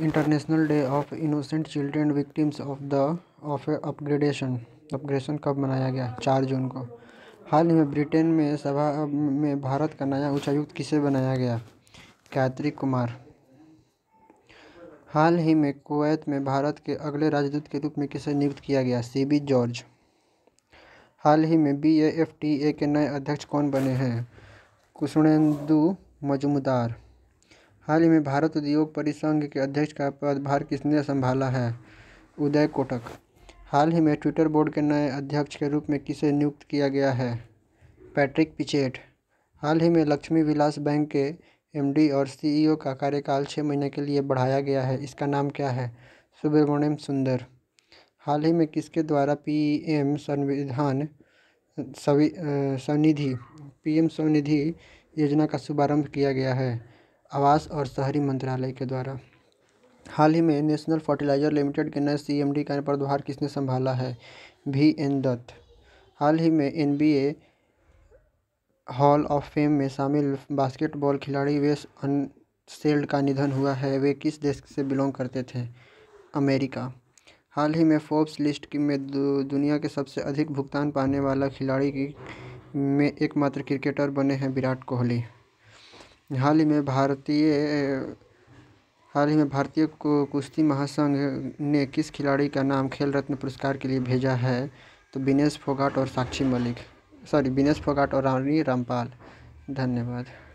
international day of innocent children victims of the of upgradation aggression कब मनाया गया चार जून को हाल ही में ब्रिटेन में सभा में भारत का नया उच्चायुक्त किसे बनाया गया कैत्री कुमार हाल ही में कुवैत में भारत के अगले राजदूत के रूप में किसे नियुक्त किया गया सी बी जॉर्ज हाल ही में बी एफ टी ए के नए अध्यक्ष कौन बने हैं कुष्णेंदु मजुमदार हाल ही में भारत उद्योग परिसंघ के अध्यक्ष का पदभार किसने संभाला है उदय कोटक हाल ही में ट्विटर बोर्ड के नए अध्यक्ष के रूप में किसे नियुक्त किया गया है पैट्रिक पिचेट हाल ही में लक्ष्मी विलास बैंक के एमडी और सीईओ का कार्यकाल छः महीने के लिए बढ़ाया गया है इसका नाम क्या है सुब्रमण्यम सुंदर हाल ही में किसके द्वारा पीएम संविधान सवि सनिधि पीएम स्वनिधि योजना का शुभारंभ किया गया है आवास और शहरी मंत्रालय के द्वारा हाल ही में नेशनल फर्टिलाइजर लिमिटेड के नए सीएमडी का पदभार किसने संभाला है भी एन दत्त हाल ही में एनबीए हॉल ऑफ फेम में शामिल बास्केटबॉल खिलाड़ी वेस अनसेल्ड का निधन हुआ है वे किस देश से बिलोंग करते थे अमेरिका हाल ही में फोर्ब्स लिस्ट में दुनिया के सबसे अधिक भुगतान पाने वाला खिलाड़ी की में एकमात्र क्रिकेटर बने हैं विराट कोहली हाल ही में भारतीय हाल ही में भारतीय कुश्ती महासंघ ने किस खिलाड़ी का नाम खेल रत्न पुरस्कार के लिए भेजा है तो विनेश फोगाट और साक्षी मलिक सॉरी विनेश फोगाट और रानी रामपाल धन्यवाद